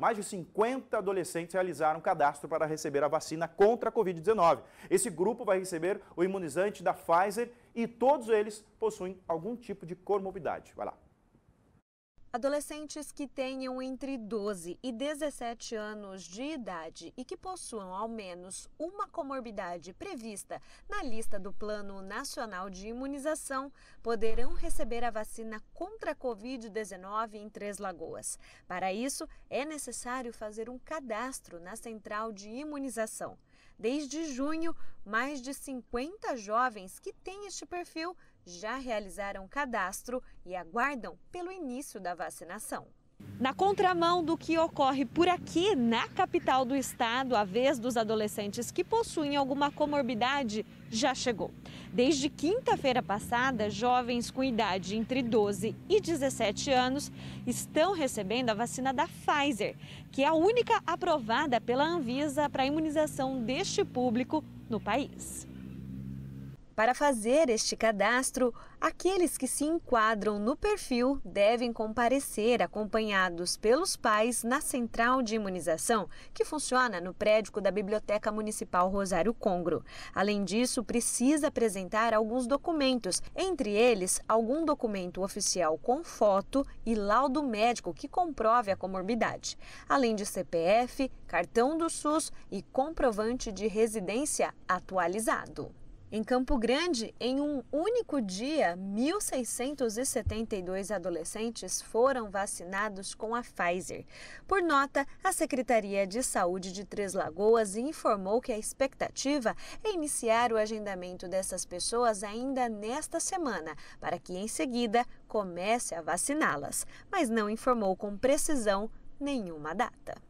Mais de 50 adolescentes realizaram cadastro para receber a vacina contra a Covid-19. Esse grupo vai receber o imunizante da Pfizer e todos eles possuem algum tipo de comorbidade. Vai lá. Adolescentes que tenham entre 12 e 17 anos de idade e que possuam ao menos uma comorbidade prevista na lista do Plano Nacional de Imunização poderão receber a vacina contra a Covid-19 em Três Lagoas. Para isso, é necessário fazer um cadastro na central de imunização. Desde junho, mais de 50 jovens que têm este perfil já realizaram cadastro e aguardam pelo início da vacinação. Na contramão do que ocorre por aqui, na capital do estado, a vez dos adolescentes que possuem alguma comorbidade já chegou. Desde quinta-feira passada, jovens com idade entre 12 e 17 anos estão recebendo a vacina da Pfizer, que é a única aprovada pela Anvisa para a imunização deste público no país. Para fazer este cadastro, aqueles que se enquadram no perfil devem comparecer acompanhados pelos pais na central de imunização, que funciona no prédio da Biblioteca Municipal Rosário Congro. Além disso, precisa apresentar alguns documentos, entre eles algum documento oficial com foto e laudo médico que comprove a comorbidade, além de CPF, cartão do SUS e comprovante de residência atualizado. Em Campo Grande, em um único dia, 1.672 adolescentes foram vacinados com a Pfizer. Por nota, a Secretaria de Saúde de Três Lagoas informou que a expectativa é iniciar o agendamento dessas pessoas ainda nesta semana, para que em seguida comece a vaciná-las, mas não informou com precisão nenhuma data.